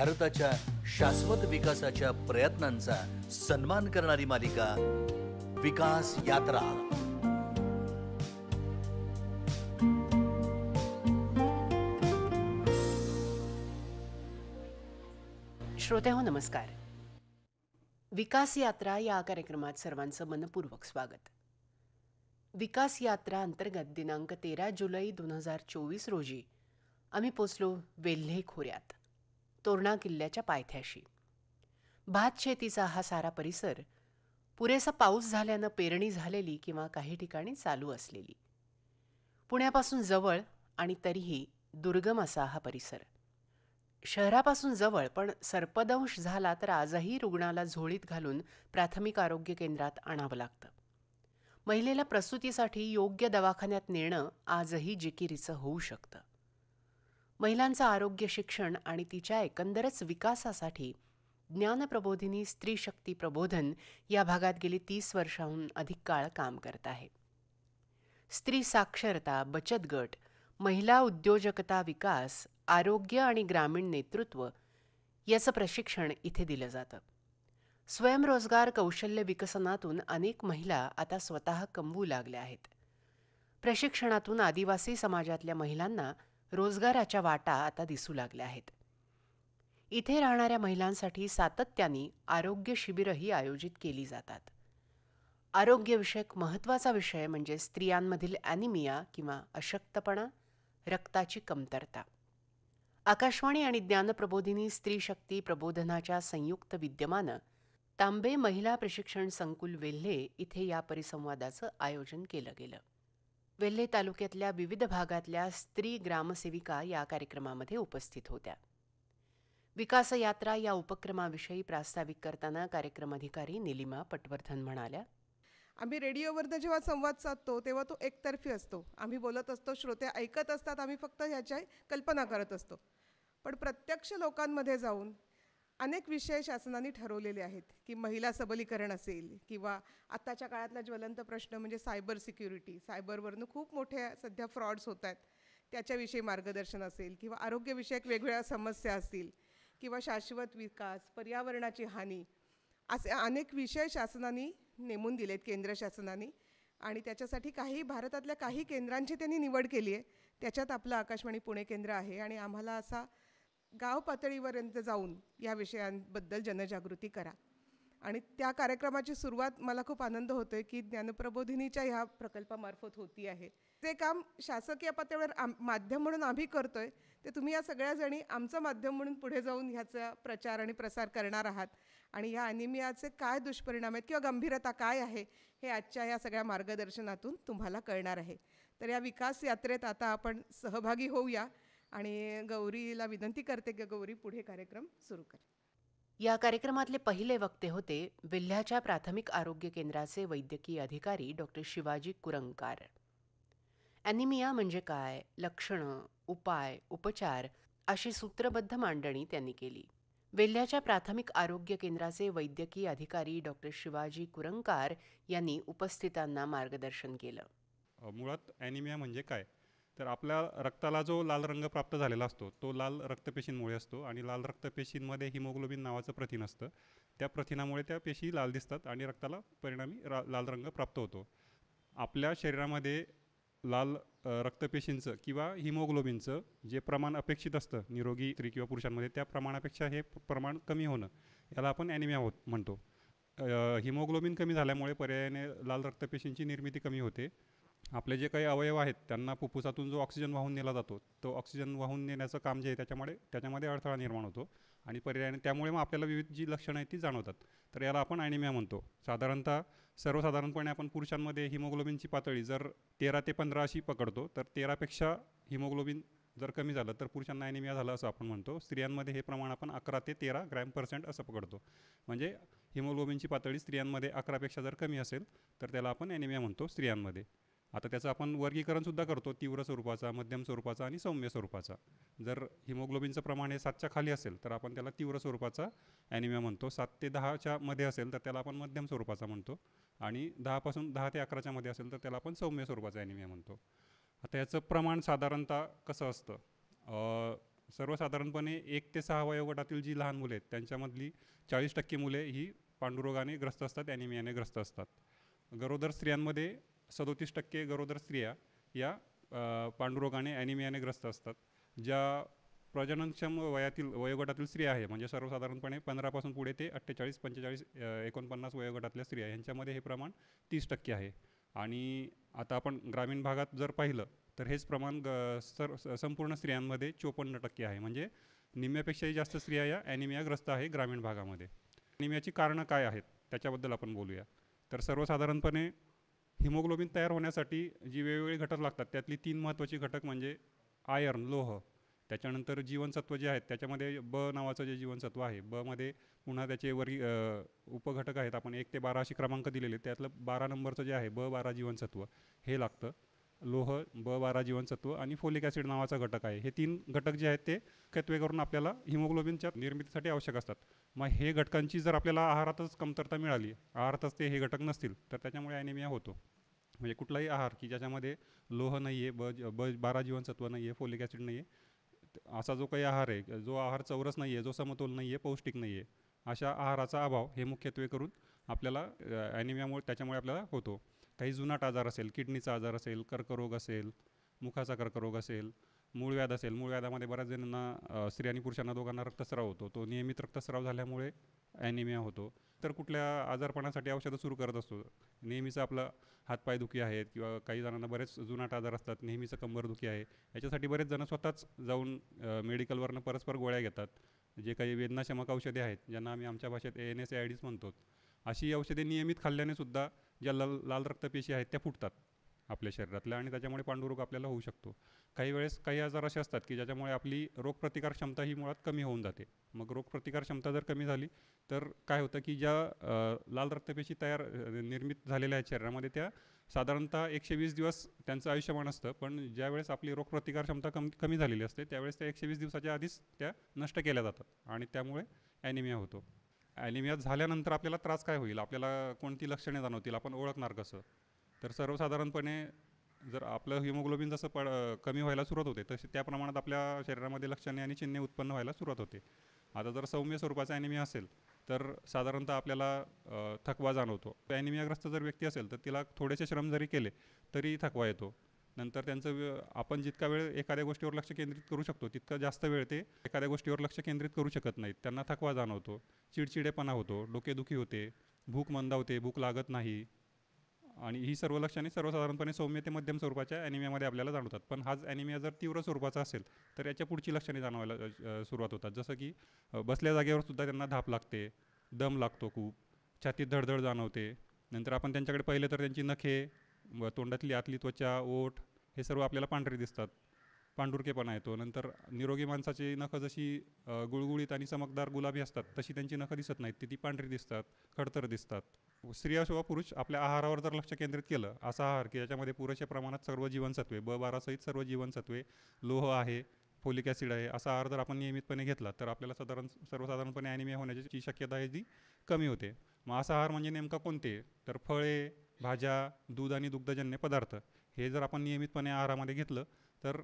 भारताच्या शाश्वत विकासाच्या प्रयत्नांचा सन्मान करणारी मालिका विकास यात्रा श्रोत्याहो नमस्कार विकास यात्रा या कार्यक्रमात सर्वांचं मनपूर्वक स्वागत विकास यात्रा अंतर्गत दिनांक तेरा जुलै दोन हजार चोवीस रोजी आम्ही पोचलो वेल्हे खोऱ्यात तोरणा किल्ल्याच्या पायथ्याशी भात शेतीचा हा सारा परिसर पुरेसा पाऊस झाल्यानं पेरणी झालेली किंवा काही ठिकाणी चालू असलेली पुण्यापासून जवळ आणि तरीही दुर्गम असा हा परिसर शहरापासून जवळ पण सर्पदंश झाला तर आजही रुग्णाला झोळीत घालून प्राथमिक आरोग्य केंद्रात आणावं लागतं महिलेला प्रसूतीसाठी योग्य दवाखान्यात नेणं आजही जिकिरीचं होऊ शकतं महिलांचं आरोग्य शिक्षण आणि तिच्या एकंदरच विकासासाठी ज्ञानप्रबोधिनी स्त्री शक्ती प्रबोधन या भागात गेली तीस वर्षाहून अधिक काळ काम करत आहे स्त्री साक्षरता बचत गट महिला उद्योजकता विकास आरोग्य आणि ग्रामीण नेतृत्व याचं प्रशिक्षण इथे दिलं जातं स्वयंरोजगार कौशल्य विकसनातून अनेक महिला आता स्वतः कमवू लागल्या आहेत प्रशिक्षणातून आदिवासी समाजातल्या महिलांना रोजगाराच्या वाटा आता दिसू लागल्या आहेत इथे राहणाऱ्या महिलांसाठी सातत्याने आरोग्य शिबिरंही आयोजित केली जातात आरोग्यविषयक महत्त्वाचा विषय म्हणजे स्त्रियांमधील ॲनिमिया किंवा अशक्तपणा रक्ताची कमतरता आकाशवाणी आणि ज्ञानप्रबोधिनी स्त्री शक्ती प्रबोधनाच्या संयुक्त विद्यमानं तांबे महिला प्रशिक्षण संकुल वेल्हे इथे या परिसंवादाचं आयोजन केलं गेलं वेल्हे तालुक्यातल्या विविध भागातल्या स्त्री ग्रामसेविका या कार्यक्रमामध्ये उपस्थित होत्या विकास यात्रा या उपक्रमाविषयी प्रास्ताविक करताना कार्यक्रम अधिकारी निलिमा पटवर्धन म्हणाल्या आम्ही रेडिओवरनं जेव्हा संवाद साधतो तेव्हा तो एकतर्फी असतो आम्ही बोलत असतो श्रोते ऐकत असतात आम्ही फक्त ह्याच्या कल्पना करत असतो पण प्रत्यक्ष लोकांमध्ये जाऊन अनेक विषय शासनाने ठरवलेले आहेत की महिला सबलीकरण असेल किंवा आत्ताच्या काळातला ज्वलंत प्रश्न म्हणजे सायबर सिक्युरिटी सायबरवरनं खूप मोठ्या सध्या फ्रॉड्स होत आहेत त्याच्याविषयी मार्गदर्शन असेल किंवा आरोग्यविषयक वेगवेगळ्या समस्या असतील किंवा शाश्वत विकास पर्यावरणाची हानी असे अनेक विषय शासनाने नेमून दिलेत केंद्र शासनाने आणि त्याच्यासाठी काही भारतातल्या काही केंद्रांची त्यांनी निवड केली आहे त्याच्यात आपलं आकाशवाणी पुणे केंद्र आहे आणि आम्हाला असा गाव पातळीपर्यंत जाऊन या विषयांबद्दल जनजागृती करा आणि त्या कार्यक्रमाची सुरुवात मला खूप आनंद होतो आहे की ज्ञानप्रबोधिनीच्या ह्या प्रकल्पामार्फत होती आहे जे काम शासकीय पातळीवर आम माध्यम म्हणून आम्ही करतो आहे ते तुम्ही या सगळ्याजणी आमचं माध्यम म्हणून पुढे जाऊन ह्याचा प्रचार आणि प्रसार करणार आहात आणि या अनिमियाचे काय दुष्परिणाम आहेत किंवा गंभीरता काय आहे हे आजच्या या सगळ्या मार्गदर्शनातून तुम्हाला कळणार आहे तर या विकास यात्रेत आता आपण सहभागी होऊया आणि गौरीला विनंती करते की गौरी पुढे कार्यक्रम सुरू कर या कार्यक्रमातले पहिले वक्ते होते विल्ह्याच्या प्राथमिक आरोग्य केंद्राचे वैद्यकीय अधिकारी डॉक्टर शिवाजी कुरंकार ॲनिमिया म्हणजे काय लक्षणं उपाय उपचार अशी सूत्रबद्ध मांडणी त्यांनी केली वेल्ह्याच्या प्राथमिक आरोग्य केंद्राचे वैद्यकीय अधिकारी डॉक्टर शिवाजी कुरंकार यांनी उपस्थितांना मार्गदर्शन केलं मुळात ॲनिमिया म्हणजे काय तर आपल्या रक्ताला जो लाल रंग प्राप्त झालेला असतो तो लाल रक्तपेशींमुळे असतो आणि लाल रक्तपेशींमध्ये हिमोग्लोबिन नावाचं प्रथिन असतं त्या प्रथिनामुळे त्या पेशी लाल दिसतात आणि रक्ताला परिणामी रा लाल रंग प्राप्त होतो आपल्या शरीरामध्ये लाल रक्तपेशींचं किंवा हिमोग्लोबिनचं जे प्रमाण अपेक्षित असतं निरोगी स्त्री किंवा पुरुषांमध्ये त्या प्रमाणापेक्षा हे प्रमाण कमी होणं याला आपण ॲनिमिया होत म्हणतो हिमोग्लोबिन कमी झाल्यामुळे पर्यायाने लाल रक्तपेशींची निर्मिती कमी होते आपले जे काही अवयव आहेत त्यांना फुफ्फुसातून जो ऑक्सिजन वाहून नेला जातो तो ऑक्सिजन वाहून नेण्याचं काम जे आहे त्याच्यामुळे त्याच्यामध्ये अडथळा निर्माण होतो आणि पर्यायाने त्यामुळे मग आपल्याला विविध जी लक्षणं आहेत ती जाणवतात तर याला आपण ॲनिमिया म्हणतो साधारणतः सर्वसाधारणपणे आपण पुरुषांमध्ये हिमोग्लोबिनची पातळी जर तेरा ते पंधरा अशी पकडतो तर तेरापेक्षा हिमोग्लोबिन जर कमी झालं तर पुरुषांना ॲनिमिया झालं असं आपण म्हणतो स्त्रियांमध्ये हे प्रमाण आपण अकरा ते तेरा ग्रॅम पर्सेंट असं पकडतो म्हणजे हिमोग्लोबिनची पातळी स्त्रियांमध्ये अकरापेक्षा जर कमी असेल तर त्याला आपण ॲनिमिया म्हणतो स्त्रियांमध्ये आता त्याचं आपण वर्गीकरणसुद्धा करतो तीव्र स्वरूपाचा मध्यम स्वरूपाचा आणि सौम्य स्वरूपाचा जर हिमोग्लोबिनचं प्रमाण हे सातच्या खाली असेल तर आपण त्याला तीव्र स्वरूपाचा ॲनिमिया म्हणतो सात ते दहाच्या मध्ये असेल तर त्याला आपण मध्यम स्वरूपाचा म्हणतो आणि दहापासून दहा ते अकराच्या मध्ये असेल तर त्याला आपण सौम्य स्वरूपाचा ॲनिमिया म्हणतो आता याचं प्रमाण साधारणतः कसं असतं सर्वसाधारणपणे एक ते सहा वयोगटातील जी लहान मुले आहेत त्यांच्यामधली चाळीस टक्के मुले ही पांडुरोगाने ग्रस्त असतात ॲनिमियाने ग्रस्त असतात गरोदर स्त्रियांमध्ये सदोतीस टक्के गरोदर स्त्रिया या पांडुरोगाने ॲनिमियाने ग्रस्त असतात ज्या प्रजननक्षम वयातील वयोगटातील स्त्रिया आहे म्हणजे सर्वसाधारणपणे पंधरापासून पुढे ते अठ्ठेचाळीस पंचेचाळीस एकोणपन्नास वयोगटातल्या स्त्रिया ह्यांच्यामध्ये हे प्रमाण तीस टक्के आहे आणि आता आपण ग्रामीण भागात जर पाहिलं तर हेच प्रमाण ग सर संपूर्ण स्त्रियांमध्ये चोपन्न टक्के आहे म्हणजे निम्म्यापेक्षाही जास्त स्त्रिया या ॲनिमियाग्रस्त आहे ग्रामीण भागामध्ये ॲनिमियाची कारणं काय आहेत त्याच्याबद्दल आपण बोलूया तर सर्वसाधारणपणे हिमोग्लोबिन तयार होण्यासाठी जी वेगवेगळे घटक लागतात त्यातली तीन महत्त्वाची घटक म्हणजे आयर्न लोह त्याच्यानंतर जीवनसत्व जे आहेत त्याच्यामध्ये ब नावाचं जे जीवनसत्व आहे बमध्ये पुन्हा त्याचे वरी उपघटक आहेत आपण एक ते बारा असे क्रमांक दिलेले त्यातलं बारा नंबरचं जे आहे ब बारा जीवनसत्व हे लागतं लोह ब बारा जीवनसत्व आणि फोलिक ॲसिड नावाचा घटक आहे हे तीन घटक जे आहेत ते करून आपल्याला हिमोग्लोबिनच्या निर्मितीसाठी आवश्यक असतात मग हे घटकांची जर आपल्याला आहारातच कमतरता मिळाली आहारातच ते हे घटक नसतील तर त्याच्यामुळे ॲनिमिया होतो म्हणजे कुठलाही आहार की ज्याच्यामध्ये लोह नाही आहे ब ब बारा जीवनसत्व नाही आहे फोलिक ॲसिड नाही आहे असा जो काही आहार आहे जो आहार चौरस नाही आहे जो समतोल नाही आहे पौष्टिक नाही आहे अशा आहाराचा अभाव हे मुख्यत्वे करून आपल्याला ॲनिमियामुळे त्याच्यामुळे आपल्याला होतो काही जुनाट आजार असेल किडनीचा आजार असेल कर्करोग असेल मुखाचा कर्करोग असेल मूळ व्याध असेल मूळ व्याधामध्ये बऱ्याच जणांना स्त्री आणि पुरुषांना दोघांना रक्तस्राव होतो तो नियमित रक्तस्राव झाल्यामुळे ॲनिमिया होतो तर कुठल्या आजारपणासाठी औषधं सुरू करत असतो नेहमीचं आपलं दुखी आहेत किंवा काही जणांना बरेच जुनाट आजार असतात नेहमीचं दुखी आहे याच्यासाठी बरेच जण स्वतःच जाऊन मेडिकलवरनं परस्पर गोळ्या घेतात जे काही वेदनाशमक औषधे आहेत ज्यांना आम्ही आमच्या भाषेत A N S I Ds म्हणतो अशी औषधे नियमित खाल्ल्याने सुद्धा ज्या लाल लाल रक्तपेशी आहेत त्या फुटतात आपल्या शरीरातल्या आणि त्याच्यामुळे पांडुरोग आपल्याला होऊ शकतो काही वेळेस काही आजार असे असतात की ज्याच्यामुळे आपली रोगप्रतिकार क्षमता ही मुळात कमी होऊन जाते मग रोगप्रतिकार क्षमता जर कमी झाली तर काय होतं की ज्या लाल रक्तपेशी तयार निर्मित झालेल्या आहेत शरीरामध्ये त्या साधारणतः एकशे वीस दिवस त्यांचं आयुष्यमान असतं पण ज्यावेळेस आपली रोगप्रतिकार क्षमता कम कमी झालेली असते त्यावेळेस त्या एकशे वीस दिवसाच्या आधीच त्या नष्ट केल्या जातात आणि त्यामुळे ॲनिमिया होतो ॲनिमिया झाल्यानंतर आपल्याला त्रास काय होईल आपल्याला कोणती लक्षणे जाणवतील आपण ओळखणार कसं तर सर्वसाधारणपणे जर आपलं हिमोग्लोबिन जसं पड कमी व्हायला सुरुवात होते तसे त्या प्रमाणात आपल्या शरीरामध्ये लक्षणे आणि चिन्हे उत्पन्न व्हायला सुरुवात होते आता जर सौम्य स्वरूपाचा ॲनिमिया असेल तर साधारणतः आपल्याला थकवा जाणवतो ॲनिमियाग्रस्त जर व्यक्ती असेल तर तिला थोडेसे श्रम जरी केले तरी थकवा येतो नंतर त्यांचं आपण जितका वेळ एखाद्या गोष्टीवर लक्ष केंद्रित करू शकतो तितका जास्त वेळ ते एखाद्या गोष्टीवर लक्ष केंद्रित करू शकत नाहीत त्यांना थकवा जाणवतो चिडचिडेपणा होतो डोकेदुखी होते भूक मंदावते भूक लागत नाही आणि ही सर्व लक्षणे सर्वसाधारणपणे सौम्य ते मध्यम स्वरूपाच्या ॲनिमियामध्ये आपल्याला जाणवतात पण हाच ॲनिमिया जर तीव्र स्वरूपाचा असेल तर याच्या पुढची लक्षणे जाणवायला सुरुवात होतात जसं की बसल्या जागेवर सुद्धा त्यांना धाप लागते दम लागतो खूप छातीत धडधड जाणवते नंतर आपण त्यांच्याकडे पहिले तर त्यांची नखे तोंडातली आतली त्वचा ओठ हे सर्व आपल्याला पांढरे दिसतात पांढुरकेपणा येतो नंतर निरोगी माणसाची नखं जशी गुळगुळीत आणि चमकदार गुलाबी असतात तशी त्यांची नखं दिसत नाहीत ती ती पांढरी दिसतात खडतर दिसतात स्त्री वा पुरुष आपल्या आहारावर जर लक्ष केंद्रित केलं असा आहार की ज्याच्यामध्ये पुरेशा प्रमाणात सर्व जीवनसत्वे ब बारासहित सर्व जीवनसत्वे लोह आहे फोलिक ॲसिड आहे असा आहार जर आपण नियमितपणे घेतला तर आपल्याला साधारण सर्वसाधारणपणे ॲनिमिया होण्याची शक्यता आहे जी कमी होते मग असा आहार म्हणजे नेमका कोणते तर फळे भाज्या दूध आणि दुग्धजन्य पदार्थ हे जर आपण नियमितपणे आहारामध्ये घेतलं तर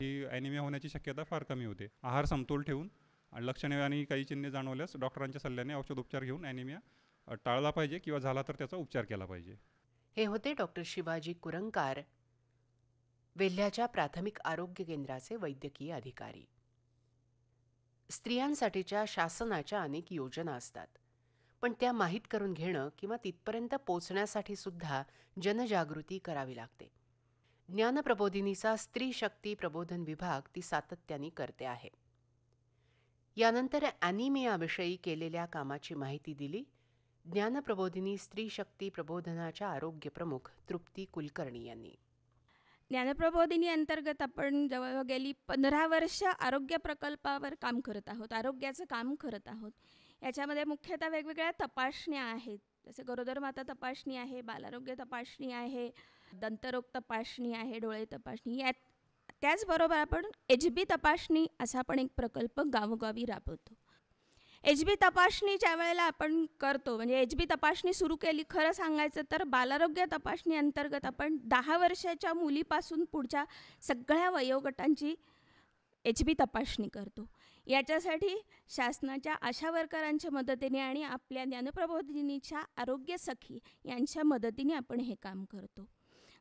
ही ॲनिमिया होण्याची शक्यता फार कमी होते आहार समतोल ठेवून लक्षणे आणि काही चिन्हे जाणवल्यास डॉक्टरांच्या सल्ल्याने औषधोपचार घेऊन ॲनिमिया टाळला पाहिजे किंवा झाला तर त्याचा उपचार केला पाहिजे हे होते डॉक्टर शिवाजी कुरंकार वेल्ह्याच्या प्राथमिक आरोग्य केंद्राचे वैद्यकीय अधिकारी स्त्रियांसाठीच्या शासनाच्या अनेक योजना असतात पण त्या माहीत करून घेणं किंवा तिथपर्यंत पोचण्यासाठी सुद्धा जनजागृती करावी लागते ज्ञानप्रबोधिनीचा स्त्री शक्ती प्रबोधन विभाग ती सातत्याने करते आहे यानंतर ॲनिमियाविषयी केलेल्या कामाची माहिती दिली ज्ञानप्रबोधिनी स्त्री शक्ती प्रबोधनाच्या आरोग्य प्रमुख तृप्ती कुलकर्णी यांनी ज्ञानप्रबोधिनी अंतर्गत आपण जवळ गेली पंधरा वर्ष आरोग्य प्रकल्पावर काम करत आहोत आरोग्याचं काम करत आहोत याच्यामध्ये मुख्यतः वेगवेगळ्या तपासण्या आहेत जसे गरोदर माता तपासणी आहे बालारोग्य तपासणी आहे दंतरोग तपासणी आहे डोळे तपासणी यात त्याचबरोबर आपण एच बी तपासणी असा पण एक प्रकल्प गावोगावी राबवतो एच बी तपासणीच्या वेळेला आपण करतो म्हणजे एच बी तपासणी सुरू केली खरं सांगायचं तर बालारोग्य तपासणी अंतर्गत आपण दहा वर्षाच्या मुलीपासून पुढच्या सगळ्या वयोगटांची एच बी तपासणी करतो याच्यासाठी शासनाच्या आशा वर्करांच्या मदतीने आणि आपल्या ज्ञानप्रबोधिनीच्या आरोग्य सखी यांच्या मदतीने आपण हे काम करतो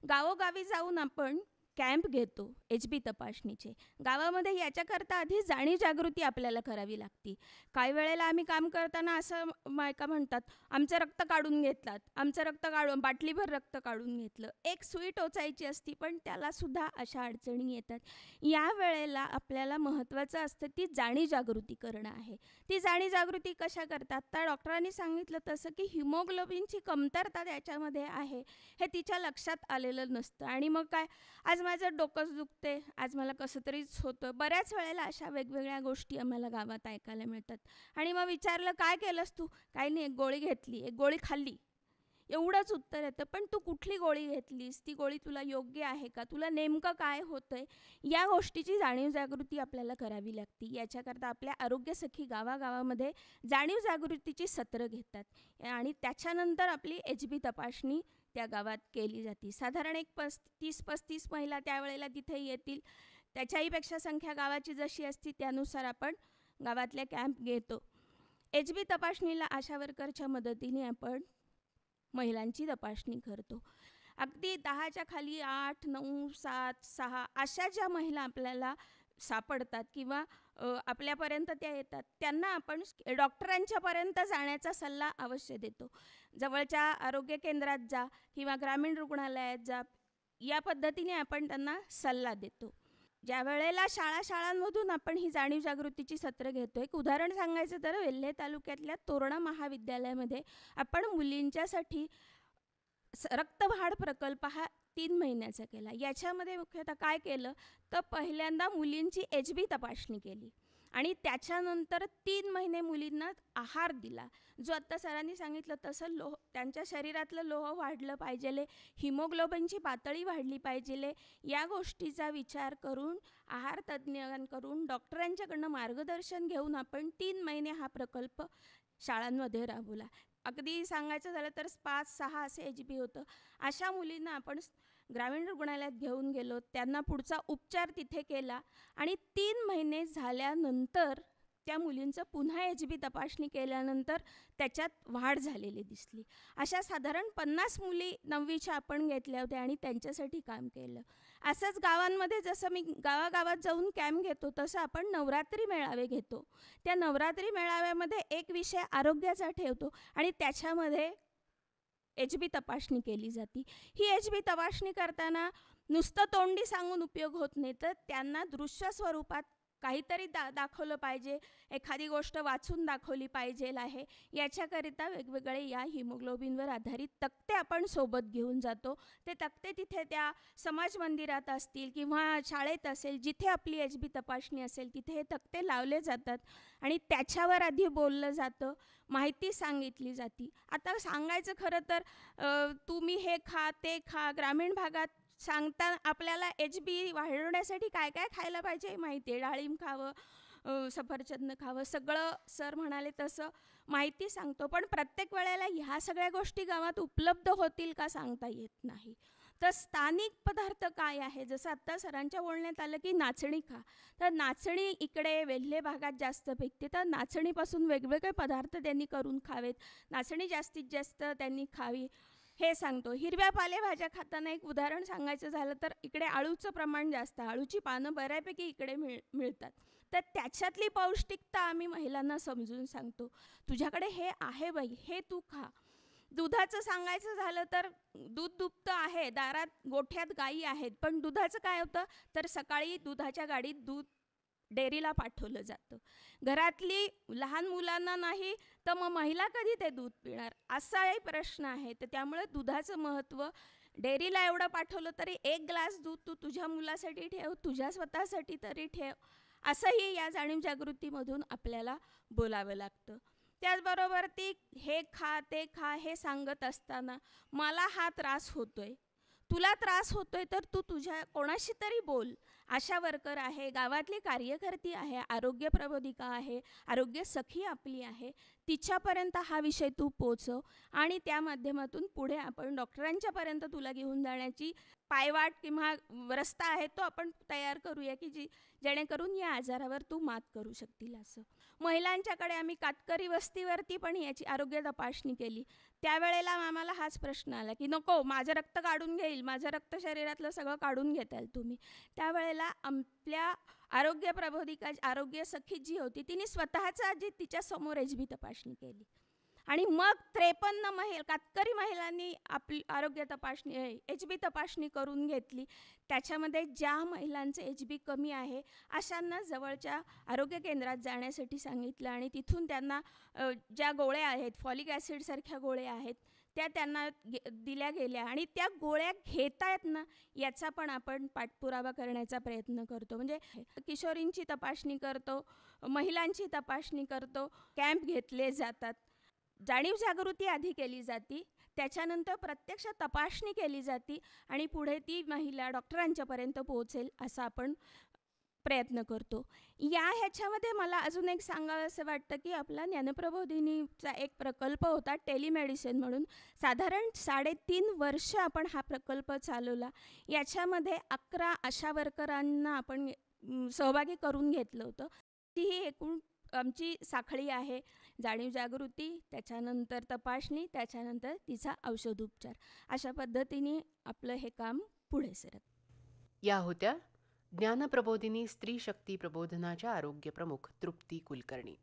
गावोगावी जाऊन आपण कॅम्प घेतो एच बी तपासणीचे गावामध्ये याच्याकरता आधी जाणीव जागृती आपल्याला करावी लागते काही वेळेला आम्ही काम करताना असं मायका म्हणतात आमचं रक्त काढून घेतलात आमचं रक्त काढून बाटलीभर रक्त काढून घेतलं एक सुई टोचायची असती पण त्यालासुद्धा अशा अडचणी येतात या वेळेला आपल्याला महत्त्वाचं असतं ती जाणीव जागृती करणं आहे ती जाणीव जागृती कशा करतात तर डॉक्टरांनी सांगितलं तसं की हिमोग्लोबिनची कमतरता त्याच्यामध्ये आहे हे तिच्या लक्षात आलेलं नसतं आणि मग काय आज माझं डोकंच दुखते आज मला कसं तरीच होतं बऱ्याच वेळेला अशा वेगवेगळ्या गोष्टी आम्हाला गावात ऐकायला मिळतात आणि मग विचारलं काय केलंस तू काही नाही एक गोळी घेतली एक गोळी खाल्ली एवढंच उत्तर येतं पण तू कुठली गोळी घेतलीस ती गोळी तुला योग्य आहे का तुला नेमकं काय होतं या गोष्टीची जाणीव जागृती आपल्याला करावी लागते याच्याकरता आपल्या आरोग्य सखी गावागावामध्ये जाणीव जागृतीची सत्र घेतात आणि त्याच्यानंतर आपली एच बी तपासणी त्या गावात केली जाते साधारण एक पस् तीस पस्तीस महिला त्यावेळेला तिथे येतील त्याच्याहीपेक्षा संख्या गावाची जशी असती त्यानुसार आपण गावातल्या कॅम्प घेतो एच बी तपासणीला आशा वर्करच्या मदतीने आपण महिलांची तपासणी करतो अगदी दहाच्या खाली आठ नऊ सात सहा अशा ज्या महिला आपल्याला सापडतात किंवा आपल्यापर्यंत त्या येतात त्यांना आपण डॉक्टरांच्यापर्यंत जाण्याचा सल्ला अवश्य देतो जवळच्या आरोग्य केंद्रात जा किंवा ग्रामीण रुग्णालयात जा या पद्धतीने आपण त्यांना सल्ला देतो ज्या वेळेला शाळा शाळांमधून आपण ही जाणीव जागृतीची सत्र घेतो एक उदाहरण सांगायचं तर वेल्हे तालुक्यातल्या तोरणा महाविद्यालयामध्ये आपण मुलींच्यासाठी रक्तवाढ प्रकल्प हा तीन महिन्याचा केला याच्यामध्ये मुख्यतः काय केलं तर पहिल्यांदा मुलींची एच बी तपासणी केली आणि त्याच्यानंतर तीन महिने मुलींना आहार दिला जो आत्ता सरांनी सांगितलं तसं लोह त्यांच्या शरीरातलं लोह वाढलं पाहिजेले हिमोग्लोबिनची पातळी वाढली पाहिजेले या गोष्टीचा विचार करून आहार तज्ज्ञांकडून डॉक्टरांच्याकडनं मार्गदर्शन घेऊन आपण तीन महिने हा प्रकल्प शाळांमध्ये राबवला अगदी सांगायचं झालं तर पाच सहा असे एच बी होतं अशा मुलींना आपण ग्रामीण रुग्णालयात घेऊन गेलो त्यांना पुढचा उपचार तिथे केला आणि तीन महिने झाल्यानंतर त्या मुलींचं पुन्हा एच बी तपासणी केल्यानंतर त्याच्यात वाढ झालेली दिसली अशा साधारण पन्नास मुली नववीच्या आपण घेतल्या होत्या आणि त्यांच्यासाठी काम केलं असंच गावांमध्ये जसं मी गावागावात जाऊन कॅम्प घेतो तसं आपण नवरात्री मेळावे घेतो त्या नवरात्री मेळाव्यामध्ये एक विषय आरोग्याचा ठेवतो आणि त्याच्यामध्ये एच बी तपासणी केली जाते ही एच बी तपासणी करताना नुसतं तोंडी सांगून उपयोग होत नाही तर त्यांना दृश्य स्वरूपात काहीतरी दा दाखवलं पाहिजे एखादी गोष्ट वाचून दाखवली पाहिजे आहे याच्याकरिता वेगवेगळे या हिमोग्लोबिनवर आधारित तक्ते आपण सोबत घेऊन जातो ते तक्ते तिथे त्या समाज मंदिरात असतील किंवा शाळेत असेल जिथे आपली एच बी तपासणी असेल तिथे हे तक्ते लावले जातात आणि त्याच्यावर आधी बोललं जातं माहिती सांगितली जाती आता सांगायचं खरं तर तुम्ही हे खा ते खा ग्रामीण भागात सांगता आपल्याला एच बी वाढवण्यासाठी काय काय खायला पाहिजे माहिती आहे डाळिंब खावं सफरचंद खावं सगळं सर म्हणाले तसं माहिती सांगतो पण प्रत्येक वेळेला ह्या सगळ्या गोष्टी गावात उपलब्ध होतील का सांगता येत नाही तर स्थानिक पदार्थ काय आहे जसं आत्ता सरांच्या बोलण्यात आलं की नाचणी खा तर नाचणी इकडे वेल्हे भागात जास्त भेटते तर नाचणीपासून वेगवेगळे पदार्थ त्यांनी करून खावेत नाचणी जास्तीत जास्त त्यांनी खावी हे सांगतो हिरव्या पालेभाज्या खाताना एक उदाहरण सांगायचं झालं तर इकडे आळूचं प्रमाण जास्त आळूची पानं बऱ्यापैकी इकडे मिळ मिळतात तर त्याच्यातली पौष्टिकता आम्ही महिलांना समजून सांगतो तुझ्याकडे हे आहे बाई हे तू खा दुधाचं सांगायचं झालं तर दूध दुभतं आहे दारात गोठ्यात गायी आहेत पण दुधाचं काय होतं तर सकाळी दुधाच्या गाडीत दूध डेअरीला पाठवलं जातं घरातली लहान मुलांना नाही तर मग महिला कधी ते दूध पिणार असाही प्रश्न आहे तर त्यामुळे दुधाचं महत्त्व डेअरीला एवढं पाठवलं तरी एक ग्लास दूध तू तुझ्या मुलासाठी ठेव तुझ्या स्वतःसाठी तरी ठेव असंही या जाणीव जागृतीमधून आपल्याला बोलावं लागतं त्याचबरोबर ती हे खा ते खा हे सांगत असताना मला हा त्रास होतोय तुला त्रास होतोय तर तू तुझ्या कोणाशी तरी बोल आशा वर्कर आहे गावातले कार्यकर्ती आहे आरोग्य प्रबोधिका आहे आरोग्य सखी आपली आहे तिच्यापर्यंत हा विषय तू पोचव आणि त्या माध्यमातून पुढे आपण डॉक्टरांच्यापर्यंत तुला घेऊन जाण्याची पायवाट किंवा रस्ता आहे तो आपण तयार करूया की जी जेणेकरून या आजारावर तू मात करू शकतील असं महिलांच्याकडे आम्ही कातकरी वस्तीवरती पण याची आरोग्य तपासणी केली त्यावेळेला आम्हाला हाच प्रश्न आला की नको माझं रक्त काढून घेईल माझं रक्त शरीरातलं सगळं काढून घेताल तुम्ही त्यावेळेला आपल्या आरोग्य प्रबोधिका आरोग्य सखी जी होती तिने स्वतःचा जी तिच्या समोर एच बी तपासणी केली आणि मग त्रेपन्न महिल कातकरी महिलांनी आपली आरोग्य तपासणी एच बी तपासणी करून घेतली त्याच्यामध्ये ज्या महिलांचं एच बी कमी आहे अशांना जवळच्या आरोग्य केंद्रात जाण्यासाठी सांगितलं आणि तिथून त्यांना ज्या गोळ्या आहेत फॉलिक ॲसिडसारख्या गोळ्या आहेत त्या त्यांना दिल्या गेल्या आणि त्या गोळ्या घेतायत ना याचा पण आपण पाठपुरावा करण्याचा प्रयत्न करतो म्हणजे किशोरींची तपासणी करतो महिलांची तपासणी करतो कॅम्प घेतले जातात जाणीव जागृती आधी केली जाती त्याच्यानंतर प्रत्यक्ष तपासणी केली जाती आणि पुढे ती महिला डॉक्टरांच्यापर्यंत पोहोचेल असं आपण प्रयत्न करतो या ह्याच्यामध्ये मला अजून एक सांगावं असं वाटतं की आपला ज्ञानप्रबोधिनीचा एक प्रकल्प होता टेलिमेडिसिन म्हणून साधारण साडेतीन वर्ष आपण हा प्रकल्प चालवला याच्यामध्ये अकरा आशा वर्करांना आपण सहभागी करून घेतलं होतं तीही एकूण आमची साखळी आहे जाणीव जागृती त्याच्यानंतर तपासणी त्याच्यानंतर तिचा औषधोपचार अशा पद्धतीने आपलं हे काम पुढे सरत या होत्या ज्ञानप्रबोधिनी स्त्री शक्ती प्रबोधनाच्या प्रमुख तृप्ती कुलकर्णी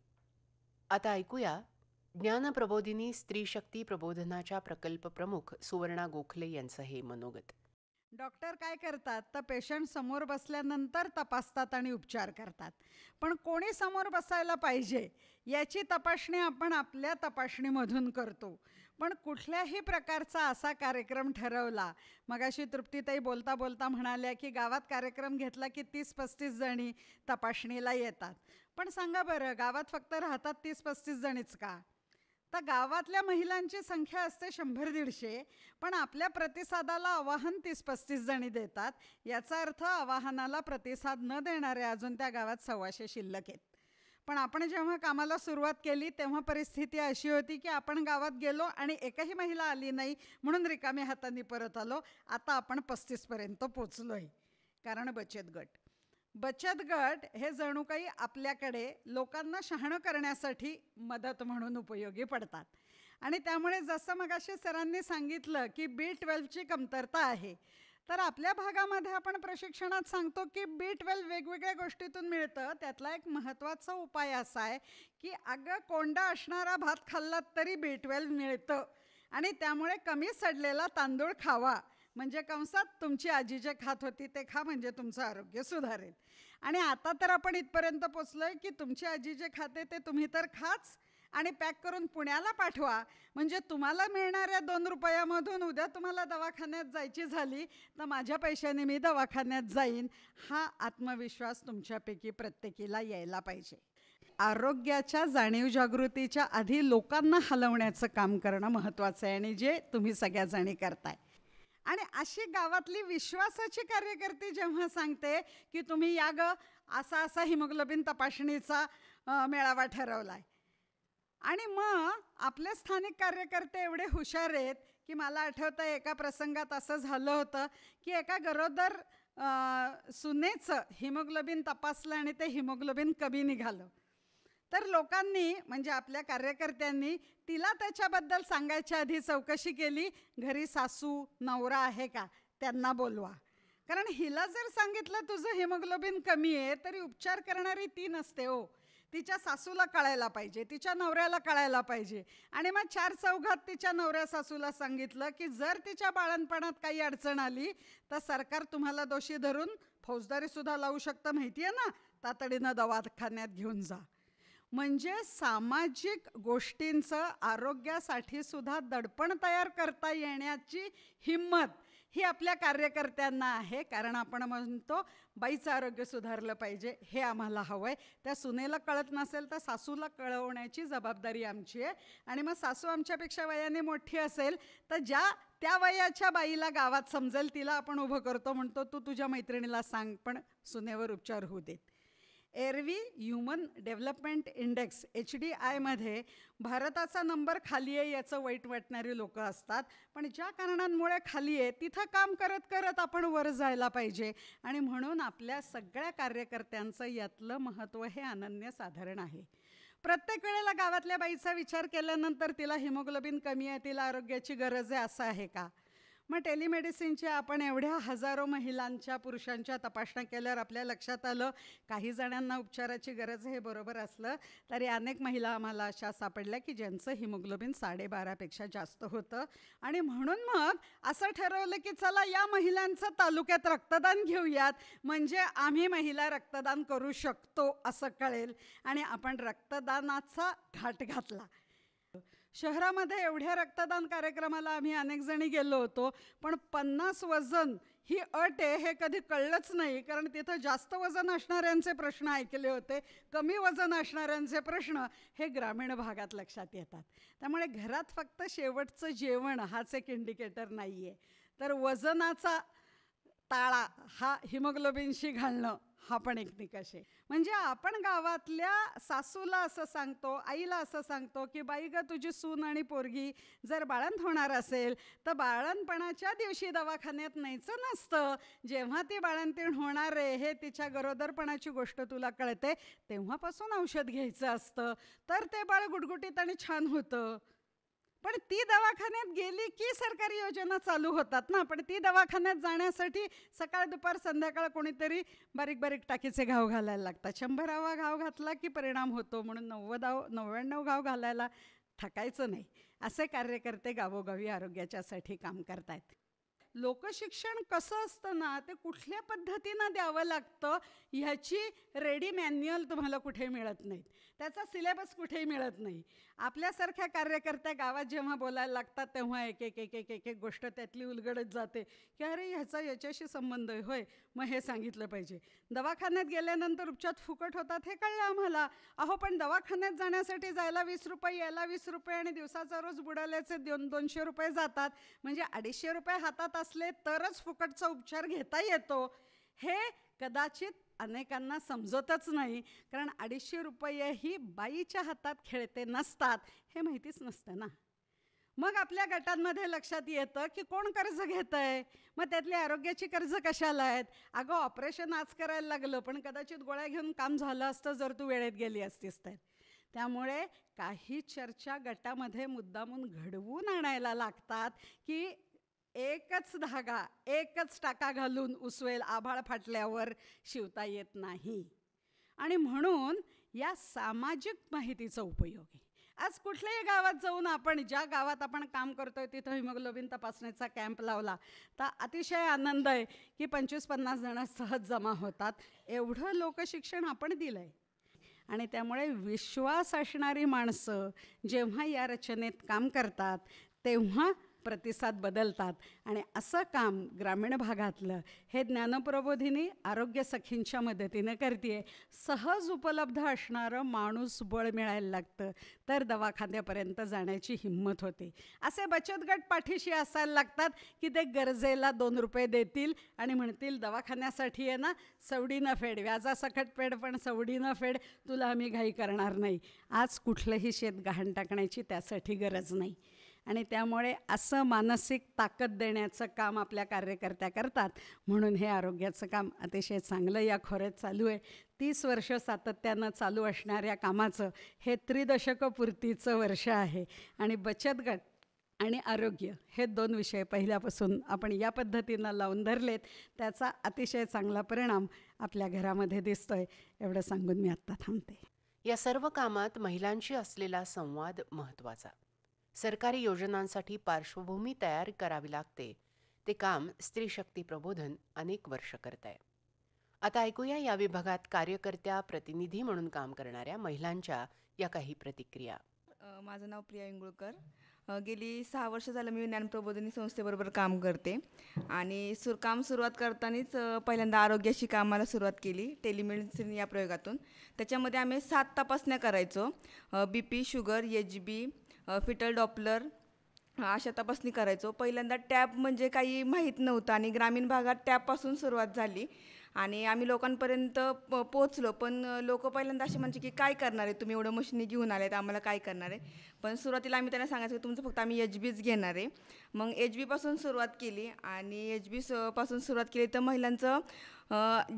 आता ऐकूया ज्ञानप्रबोधिनी स्त्री शक्ती प्रबोधनाच्या प्रकल्प प्रमुख सुवर्णा गोखले यांचं हे मनोगत डॉक्टर काय करतात तर पेशंट समोर बसल्यानंतर तपासतात आणि उपचार करतात पण कोणी समोर बसायला पाहिजे याची तपासणी आपण आपल्या तपासणीमधून करतो पण कुठल्याही प्रकारचा असा कार्यक्रम ठरवला मग अशी तृप्तीताई बोलता बोलता म्हणाल्या की गावात कार्यक्रम घेतला की तीस पस्तीस जणी तपासणीला येतात पण सांगा बरं गावात फक्त राहतात तीस पस्तीस जणीच का तर गावातल्या महिलांची संख्या असते शंभर दीडशे पण आपल्या प्रतिसादाला आवाहन तीस पस्तीस जणी देतात याचा अर्थ आवाहनाला प्रतिसाद न देणारे अजून त्या गावात सव्वाशे शिल्लक आहेत पण आपण जेव्हा कामाला सुरुवात केली तेव्हा परिस्थिती अशी होती की आपण गावात गेलो आणि एकही महिला आली नाही म्हणून रिकाम्या हातांनी परत आलो आता आपण पस्तीसपर्यंत पर्यंत आहे कारण बचत गट बचत गट हे जणू काही आपल्याकडे लोकांना शहाणं करण्यासाठी मदत म्हणून उपयोगी पडतात आणि त्यामुळे जसं मगाशी सरांनी सांगितलं की बी ट्वेल्वची कमतरता आहे तर आपल्या भागामध्ये आपण प्रशिक्षणात सांगतो की बी ट्वेल्व वेगवेगळ्या गोष्टीतून मिळतं त्यातला एक महत्त्वाचा उपाय असा आहे की अगं कोंडा असणारा भात खाल्ला तरी बी ट्वेल्व मिळतं आणि त्यामुळे कमी सडलेला तांदूळ खावा म्हणजे कंसात तुमची आजी जे खात होती ते खा म्हणजे तुमचं आरोग्य सुधारेल आणि आता तर आपण इथपर्यंत पोचलो की तुमची आजी जे खाते ते तुम्ही तर खाच आणि पॅक करून पुण्याला पाठवा म्हणजे तुम्हाला मिळणाऱ्या दोन रुपयामधून उद्या तुम्हाला दवाखान्यात जायची झाली तर माझ्या पैशाने मी दवाखान्यात जाईन हा आत्मविश्वास तुमच्यापैकी प्रत्येकीला यायला पाहिजे आरोग्याच्या जाणीव जागृतीच्या आधी लोकांना हलवण्याचं काम करणं महत्त्वाचं आहे आणि जे तुम्ही सगळ्या जणी करताय आणि अशी गावातली विश्वासाची कार्यकर्ती जेव्हा सांगते की तुम्ही या ग असा असा हिमोग्लोबिन तपासणीचा मेळावा ठरवला आहे आणि मग आपले स्थानिक कार्यकर्ते एवढे हुशार आहेत की मला आठवतं एका प्रसंगात असं झालं होतं की एका गरोदर सुनेचं हिमोग्लोबिन तपासलं आणि ते हिमोग्लोबिन कमी निघालं तर लोकांनी म्हणजे आपल्या कार्यकर्त्यांनी तिला त्याच्याबद्दल सांगायच्या आधी चौकशी केली घरी सासू नवरा आहे का त्यांना बोलवा कारण हिला जर सांगितलं तुझं हिमोग्लोबिन कमी आहे तरी उपचार करणारी ती नसते हो तिच्या सासूला कळायला पाहिजे तिच्या नवऱ्याला कळायला पाहिजे आणि मग चार चौघात तिच्या नवऱ्या सासूला सांगितलं की जर तिच्या बाळणपणात काही अडचण आली तर सरकार तुम्हाला दोषी धरून फौजदारी सुद्धा लावू शकतं माहिती आहे ना तातडीनं दवाखान्यात घेऊन जा म्हणजे सामाजिक गोष्टींचं आरोग्यासाठी सुद्धा दडपण तयार करता येण्याची हिंमत ही आपल्या कार्यकर्त्यांना आहे कारण आपण म्हणतो बाईचं आरोग्य सुधारलं पाहिजे हे आम्हाला हवं आहे त्या सुनेला कळत नसेल तर सासूला कळवण्याची जबाबदारी आमची आहे आणि मग सासू आमच्यापेक्षा वयाने मोठी असेल तर ज्या त्या वयाच्या बाईला गावात समजेल तिला आपण उभं करतो म्हणतो तू तुझ्या मैत्रिणीला सांग पण सुनेवर उपचार होऊ देत एरवी human development index H D आयमध्ये भारताचा नंबर खाली आहे याचं वाईट वाटणारी लोकं असतात पण ज्या कारणांमुळे खाली आहे तिथं काम करत करत आपण वर जायला पाहिजे आणि म्हणून आपल्या सगळ्या कार्यकर्त्यांचं यातलं महत्त्व हे अनन्यसाधारण आहे प्रत्येक वेळेला गावातल्या बाईचा विचार केल्यानंतर तिला हिमोग्लोबिन कमी आहे तिला आरोग्याची गरज आहे असं आहे का मग टेलिमेडिसिनच्या आपण एवढ्या हजारो महिलांच्या पुरुषांच्या तपासण्या केल्यावर आपल्या लक्षात आलं काही जणांना उपचाराची गरज हे बरोबर असलं तरी अनेक महिला आम्हाला अशा सापडल्या की ज्यांचं हिमोग्लोबिन साडेबारापेक्षा जास्त होतं आणि म्हणून मग असं ठरवलं की चला या महिलांचं तालुक्यात रक्तदान घेऊयात म्हणजे आम्ही महिला रक्तदान करू शकतो असं कळेल आणि आपण रक्तदानाचा घाट घातला शहरामध्ये एवढ्या रक्तदान कार्यक्रमाला आम्ही अनेक जणी गेलो होतो पण पन्नास वजन ही अट आहे हे कधी कळलंच नाही कारण तिथं जास्त वजन असणाऱ्यांचे प्रश्न ऐकले होते कमी वजन असणाऱ्यांचे प्रश्न हे ग्रामीण भागात लक्षात येतात त्यामुळे घरात फक्त शेवटचं जेवण हाच एक इंडिकेटर नाही आहे तर वजनाचा ताळा हा हिमोग्लोबिनशी घालणं हा पण एक निकष आहे म्हणजे आपण गावातल्या सासूला असं सांगतो आईला असं सांगतो की बाई ग तुझी सून आणि पोरगी जर बाळंत होणार असेल तर बाळणपणाच्या दिवशी दवाखान्यात न्यायचं नसतं जेव्हा ती बाळंतीण होणार आहे हे तिच्या गरोदरपणाची गोष्ट तुला कळते तेव्हापासून औषध घ्यायचं असतं तर ते बाळ गुटगुटीत आणि छान होतं पण ती दवाखान्यात गेली की सरकारी योजना चालू होतात ना पण ती दवाखान्यात जाण्यासाठी सकाळ दुपार संध्याकाळ कोणीतरी बारीक बारीक टाकीचे घाव घालायला लागतात शंभरावा घाव घातला की परिणाम होतो म्हणून नव्वदाव नव्याण्णव घाव घालायला थकायचं नाही असे कार्यकर्ते गावोगावी आरोग्याच्यासाठी काम करतायत लोकशिक्षण कसं असतं ना ते कुठल्या पद्धतीनं द्यावं लागतं ह्याची रेडी मॅन्युअल तुम्हाला कुठे मिळत नाहीत त्याचा सिलेबस कुठेही मिळत नाही आपल्यासारख्या कार्यकर्त्या गावात जेव्हा बोलायला लागतात तेव्हा एक एक एक एक एक एक गोष्ट त्यातली उलगडत जाते की अरे ह्याचा याच्याशी संबंध आहे होय मग हे सांगितलं पाहिजे दवाखान्यात गेल्यानंतर उपचार फुकट होतात हे कळलं आम्हाला अहो पण दवाखान्यात जाण्यासाठी जायला वीस रुपये यायला वीस रुपये आणि दिवसाचा रोज बुडाल्याचे दोन दोनशे रुपये जातात म्हणजे अडीचशे रुपये हातात असले तरच फुकटचा उपचार घेता येतो हे कदाचित अनेकांना समजतच नाही कारण अडीचशे रुपये ही बाईच्या हातात खेळते नसतात हे माहितीच नसतं ना मग आपल्या गटांमध्ये लक्षात येतं की कोण कर्ज घेत आहे मग त्यातली आरोग्याची कर्ज कशाला आहेत अगं ऑपरेशन आज करायला लागलं पण कदाचित गोळ्या घेऊन काम झालं असतं जर तू वेळेत गेली असतीस तर त्यामुळे काही चर्चा गटामध्ये मुद्दामून घडवून आणायला लागतात की एकच धागा एकच टाका घालून उसवेल आभाळ फाटल्यावर शिवता येत नाही आणि म्हणून या सामाजिक माहितीचा उपयोग आहे आज कुठल्याही गावात जाऊन आपण ज्या गावात आपण काम करतोय तिथं हिमोग्लोबिन तपासण्याचा कॅम्प लावला तर अतिशय आनंद आहे की पंचवीस पन्नास जणं सहज जमा होतात एवढं लोकशिक्षण आपण दिलं आहे आणि त्यामुळे विश्वास असणारी माणसं जेव्हा या रचनेत काम करतात तेव्हा प्रतिसाद बदलतात आणि असं काम ग्रामीण भागातलं हे ज्ञानप्रबोधिनी आरोग्य सखींच्या मदतीनं करते सहज उपलब्ध असणारं माणूस बळ मिळायला लागतं तर दवाखान्यापर्यंत जाण्याची हिंमत होते असे बचत गट पाठीशी असायला लागतात की ते गरजेला दोन रुपये देतील आणि म्हणतील दवाखान्यासाठी आहे ना सवडीनं फेड व्याजासकट फेड पण सवडीनं फेड तुला आम्ही घाई करणार नाही आज कुठलंही शेत गहाण टाकण्याची त्यासाठी गरज नाही आणि त्यामुळे असं मानसिक ताकद देण्याचं काम आपल्या कार्यकर्त्या करतात म्हणून हे आरोग्याचं काम अतिशय चांगलं या खोऱ्यात चालू आहे तीस वर्ष सातत्यानं चालू असणाऱ्या कामाचं हे त्रिदशकपूर्तीचं वर्ष आहे आणि बचत गट आणि आरोग्य हे दोन विषय पहिल्यापासून आपण या पद्धतीनं लावून धरलेत त्याचा अतिशय चांगला परिणाम आपल्या घरामध्ये दिसतोय एवढं सांगून मी आत्ता थांबते या सर्व कामात महिलांशी असलेला संवाद महत्त्वाचा सरकारी योजनांसाठी पार्श्वभूमी तयार करावी लागते ते काम स्त्री शक्ती प्रबोधन अनेक वर्ष करत आहे आता ऐकूया या विभागात कार्यकर्त्या प्रतिनिधी म्हणून काम करणाऱ्या महिलांच्या या काही प्रतिक्रिया माझं नाव प्रिया इंगुळकर गेली सहा वर्ष झालं मी ज्ञान प्रबोधनी संस्थेबरोबर काम करते आणि सुर काम सुरुवात करतानाच पहिल्यांदा आरोग्याशी कामाला सुरुवात केली टेलिमेडिसिन या प्रयोगातून त्याच्यामध्ये आम्ही सात तपासण्या करायचो B P sugar H B fetal Doppler अशा तपासणी करायचो पहिल्यांदा टॅप म्हणजे काही माहीत नव्हतं आणि ग्रामीण भागात टॅपपासून सुरुवात झाली आणि आम्ही लोकांपर्यंत प पोचलो पण लोक पहिल्यांदा असे म्हणजे की काय करणार आहे तुम्ही एवढं मशिनी घेऊन आले तर आम्हाला काय करणार आहे पण सुरुवातीला आम्ही त्यांना सांगायचं की तुमचं फक्त आम्ही एच बीच घेणार आहे मग एच बीपासून सुरुवात केली आणि एच बी पासून सुरुवात केली तर महिलांचं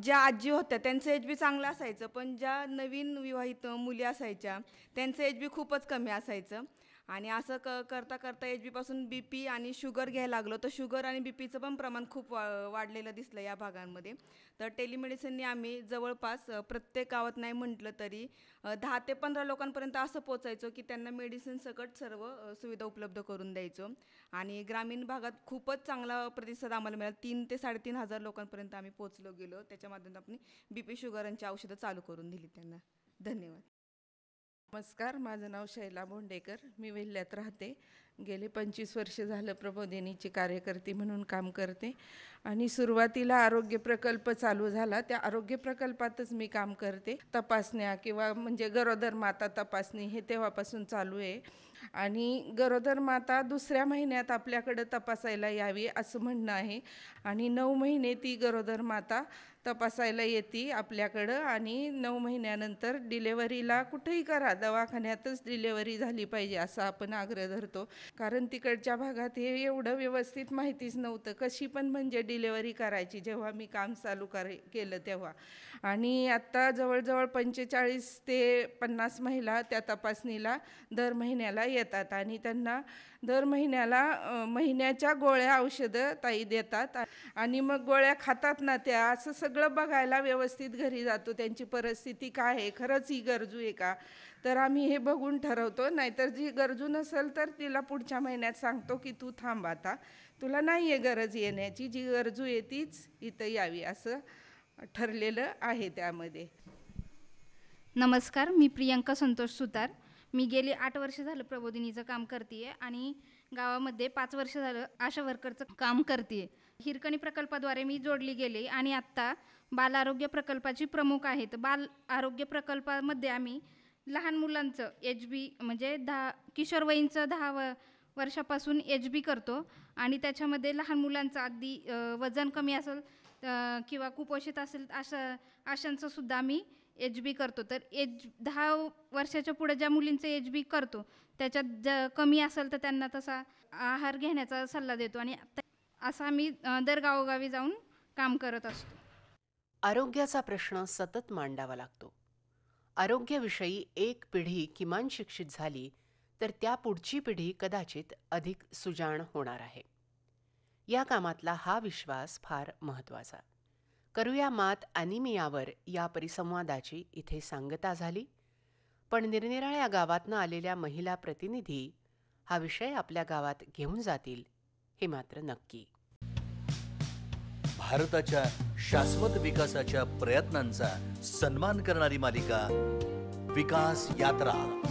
ज्या आजी होत्या त्यांचं एच बी चांगलं असायचं पण ज्या नवीन विवाहित मुली असायच्या त्यांचं एच बी खूपच कमी असायचं आणि असं क करता करता एच बीपासून बी पी आणि शुगर घ्यायला लागलो तर शुगर आणि बी पीचं पण प्रमाण खूप वा वाढलेलं दिसलं या भागांमध्ये तर टेलिमेडिसिनने आम्ही जवळपास प्रत्येक गावात नाही म्हटलं तरी दहा ते पंधरा लोकांपर्यंत असं पोचायचो की त्यांना मेडिसिन सकट सर्व सुविधा उपलब्ध करून द्यायचो आणि ग्रामीण भागात खूपच चांगला प्रतिसाद आम्हाला मिळाला तीन ते साडेतीन हजार लोकांपर्यंत आम्ही पोचलो गेलो त्याच्या माध्यमातून आपण बी पी शुगरांची औषधं चालू करून दिली त्यांना धन्यवाद नमस्कार माझं नाव शैला भोंडेकर मी वेल्ल्यात राहते गेले पंचवीस वर्ष झालं प्रबोधिनीची कार्यकर्ती म्हणून काम करते आणि सुरुवातीला आरोग्य प्रकल्प चालू झाला त्या आरोग्य प्रकल्पातच मी काम करते तपासण्या किंवा म्हणजे गरोदर माता तपासणी हे तेव्हापासून चालू आहे आणि गरोदर माता दुसऱ्या महिन्यात आपल्याकडं तपासायला यावी असं म्हणणं आहे आणि नऊ महिने ती गरोदर माता तपासायला येते आपल्याकडं आणि नऊ महिन्यानंतर डिलेवरीला कुठेही करा दवाखान्यातच डिलेवरी झाली पाहिजे असा आपण आग्रह धरतो कारण तिकडच्या भागात हे एवढं व्यवस्थित माहितीच नव्हतं कशी पण म्हणजे डिलेवरी करायची जेव्हा मी काम चालू करे केलं तेव्हा आणि आत्ता जवळजवळ पंचेचाळीस ते पन्नास महिला त्या तपासणीला दर महिन्याला येतात आणि त्यांना दर महिन्याला महिन्याच्या गोळ्या औषधं ताई देतात आणि मग गोळ्या खातात ना त्या असं सगळं बघायला व्यवस्थित घरी जातो त्यांची परिस्थिती काय आहे खरंच ही गरजू आहे का तर आम्ही हे बघून ठरवतो नाहीतर जी गरजू नसेल तर तिला पुढच्या महिन्यात सांगतो की तू थांब आता तुला नाही आहे गरज येण्याची जी गरजू आहे तीच इथं यावी असं ठरलेलं आहे त्यामध्ये नमस्कार मी प्रियंका संतोष सुतार मी गेली आठ वर्ष झालं प्रबोधिनीचं काम करते आहे आणि गावामध्ये पाच वर्ष झालं आशा वर्करचं काम करते आहे हिरकणी प्रकल्पाद्वारे मी जोडली गेले आणि आत्ता बाल आरोग्य प्रकल्पाची प्रमुख आहेत बाल आरोग्य प्रकल्पामध्ये आम्ही लहान मुलांचं एच बी म्हणजे दहा किशोरवयींचं दहा व वर्षापासून एच बी करतो आणि त्याच्यामध्ये लहान मुलांचं अगदी वजन कमी असेल किंवा कुपोषित असेल अशा अशांचं सुद्धा आम्ही एच बी करतो तर एच दहा वर्षाच्या पुढे ज्या मुलींचं एच बी करतो त्याच्यात ज कमी असेल तर त्यांना तसा आहार घेण्याचा सल्ला देतो आणि असं आम्ही दर गावोगावी जाऊन काम करत असतो आरोग्याचा प्रश्न सतत मांडावा लागतो आरोग्याविषयी एक पिढी किमान शिक्षित झाली तर त्या पुढची पिढी कदाचित अधिक सुजाण होणार आहे या कामातला हा विश्वास फार महत्त्वाचा करूया मात अनिमियावर या परिसंवादाची इथे सांगता झाली पण निरनिराळ्या गावातनं आलेल्या महिला प्रतिनिधी हा विषय आपल्या गावात घेऊन जातील हे मात्र नक्की भारताच्या शाश्वत विकासाच्या प्रयत्नांचा सन्मान करणारी मालिका विकास यात्रा